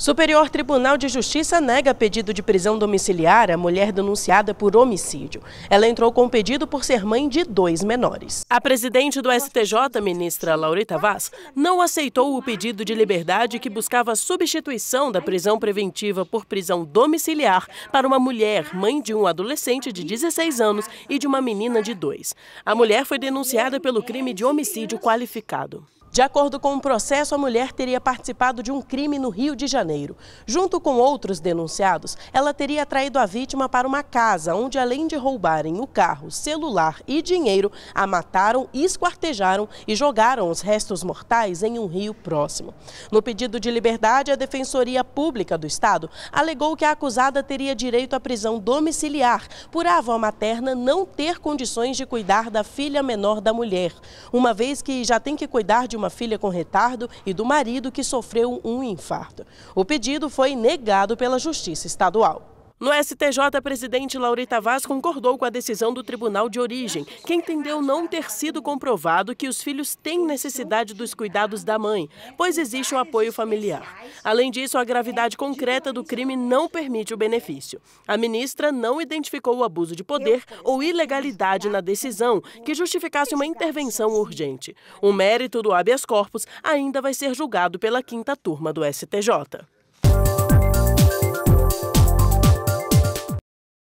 Superior Tribunal de Justiça nega pedido de prisão domiciliar à mulher denunciada por homicídio. Ela entrou com pedido por ser mãe de dois menores. A presidente do STJ, ministra Laurita Vaz, não aceitou o pedido de liberdade que buscava a substituição da prisão preventiva por prisão domiciliar para uma mulher, mãe de um adolescente de 16 anos e de uma menina de dois. A mulher foi denunciada pelo crime de homicídio qualificado. De acordo com o um processo, a mulher teria participado de um crime no Rio de Janeiro. Junto com outros denunciados, ela teria atraído a vítima para uma casa onde, além de roubarem o carro, celular e dinheiro, a mataram, esquartejaram e jogaram os restos mortais em um rio próximo. No pedido de liberdade, a Defensoria Pública do Estado alegou que a acusada teria direito à prisão domiciliar por a avó materna não ter condições de cuidar da filha menor da mulher, uma vez que já tem que cuidar de uma filha com retardo e do marido que sofreu um infarto. O pedido foi negado pela Justiça Estadual. No STJ, a presidente Laurita Vaz concordou com a decisão do tribunal de origem, que entendeu não ter sido comprovado que os filhos têm necessidade dos cuidados da mãe, pois existe um apoio familiar. Além disso, a gravidade concreta do crime não permite o benefício. A ministra não identificou o abuso de poder ou ilegalidade na decisão que justificasse uma intervenção urgente. O mérito do habeas corpus ainda vai ser julgado pela quinta turma do STJ.